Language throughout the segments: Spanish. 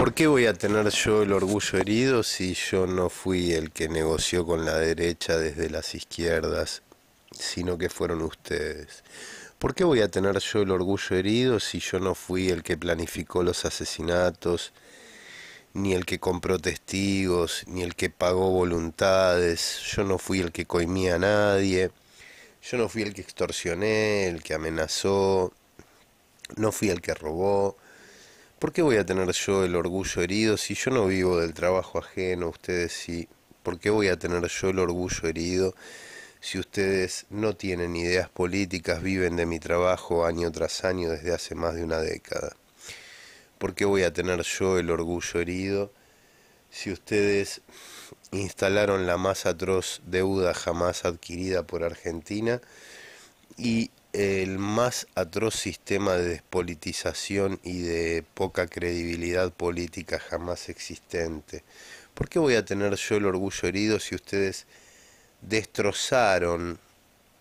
¿Por qué voy a tener yo el orgullo herido si yo no fui el que negoció con la derecha desde las izquierdas, sino que fueron ustedes? ¿Por qué voy a tener yo el orgullo herido si yo no fui el que planificó los asesinatos, ni el que compró testigos, ni el que pagó voluntades? Yo no fui el que coimía a nadie, yo no fui el que extorsioné, el que amenazó, no fui el que robó, ¿Por qué voy a tener yo el orgullo herido si yo no vivo del trabajo ajeno, ustedes sí? ¿Por qué voy a tener yo el orgullo herido si ustedes no tienen ideas políticas, viven de mi trabajo año tras año desde hace más de una década? ¿Por qué voy a tener yo el orgullo herido si ustedes instalaron la más atroz deuda jamás adquirida por Argentina y el más atroz sistema de despolitización y de poca credibilidad política jamás existente. ¿Por qué voy a tener yo el orgullo herido si ustedes destrozaron,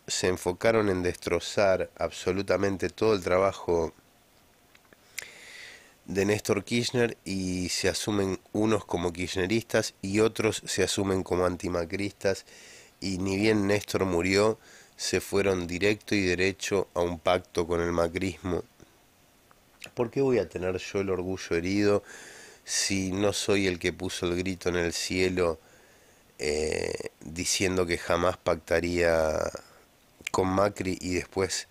se enfocaron en destrozar absolutamente todo el trabajo de Néstor Kirchner y se asumen unos como kirchneristas y otros se asumen como antimacristas y ni bien Néstor murió, se fueron directo y derecho a un pacto con el macrismo. ¿Por qué voy a tener yo el orgullo herido si no soy el que puso el grito en el cielo eh, diciendo que jamás pactaría con Macri y después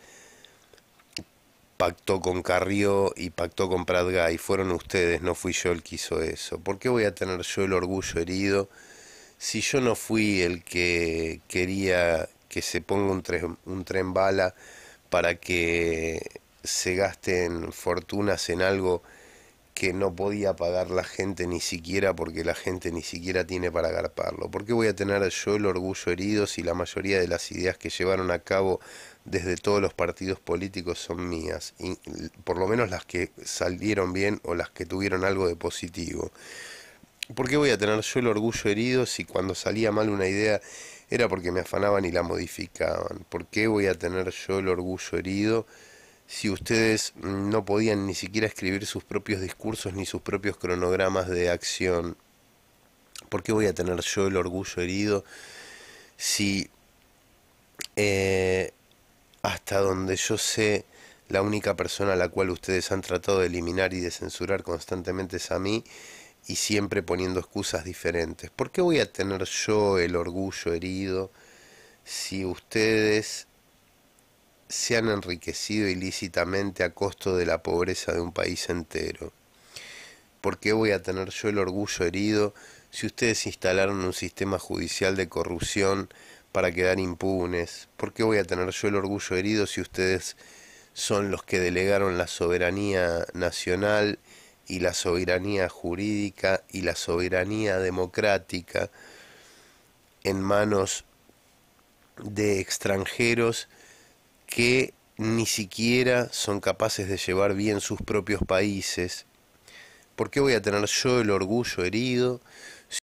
pactó con Carrió y pactó con Pratga y fueron ustedes, no fui yo el que hizo eso. ¿Por qué voy a tener yo el orgullo herido si yo no fui el que quería que se ponga un tren, un tren bala para que se gasten fortunas en algo que no podía pagar la gente ni siquiera porque la gente ni siquiera tiene para agarparlo. ¿Por qué voy a tener yo el orgullo herido si la mayoría de las ideas que llevaron a cabo desde todos los partidos políticos son mías? Y por lo menos las que salieron bien o las que tuvieron algo de positivo. ¿Por qué voy a tener yo el orgullo herido si cuando salía mal una idea era porque me afanaban y la modificaban. ¿Por qué voy a tener yo el orgullo herido si ustedes no podían ni siquiera escribir sus propios discursos ni sus propios cronogramas de acción? ¿Por qué voy a tener yo el orgullo herido si eh, hasta donde yo sé la única persona a la cual ustedes han tratado de eliminar y de censurar constantemente es a mí? y siempre poniendo excusas diferentes. ¿Por qué voy a tener yo el orgullo herido si ustedes se han enriquecido ilícitamente a costo de la pobreza de un país entero? ¿Por qué voy a tener yo el orgullo herido si ustedes instalaron un sistema judicial de corrupción para quedar impunes? ¿Por qué voy a tener yo el orgullo herido si ustedes son los que delegaron la soberanía nacional y la soberanía jurídica y la soberanía democrática en manos de extranjeros que ni siquiera son capaces de llevar bien sus propios países. ¿Por qué voy a tener yo el orgullo herido